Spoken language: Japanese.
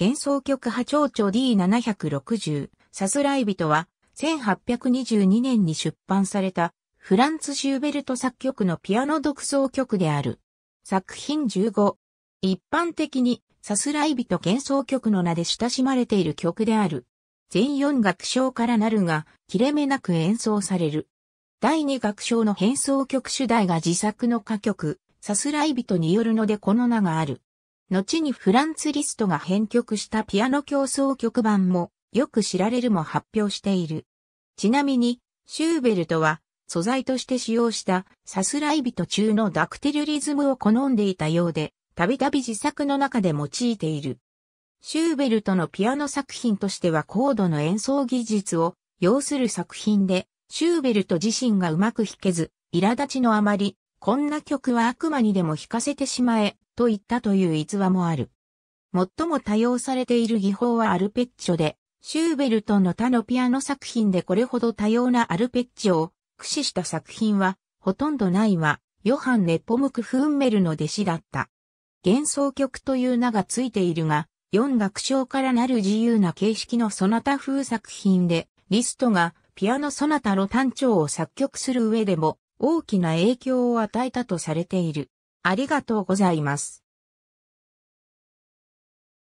幻想曲波長長 D760、サスライビトは、1822年に出版された、フランツ・シューベルト作曲のピアノ独奏曲である。作品15。一般的に、サスライビト幻想曲の名で親しまれている曲である。全4楽章からなるが、切れ目なく演奏される。第2楽章の変奏曲主題が自作の歌曲、サスライビトによるのでこの名がある。後にフランツ・リストが編曲したピアノ競争曲版も、よく知られるも発表している。ちなみに、シューベルトは、素材として使用したさすらいト中のダクテルリズムを好んでいたようで、たびたび自作の中で用いている。シューベルトのピアノ作品としては高度の演奏技術を要する作品で、シューベルト自身がうまく弾けず、苛立ちのあまり、こんな曲は悪魔にでも弾かせてしまえ、と言ったという逸話もある。最も多用されている技法はアルペッチョで、シューベルトの他のピアノ作品でこれほど多様なアルペッチョを駆使した作品は、ほとんどないわ、ヨハン・ネポムク・フンメルの弟子だった。幻想曲という名がついているが、四楽章からなる自由な形式のソナタ風作品で、リストがピアノソナタロ単調を作曲する上でも大きな影響を与えたとされている。ありがとうございます。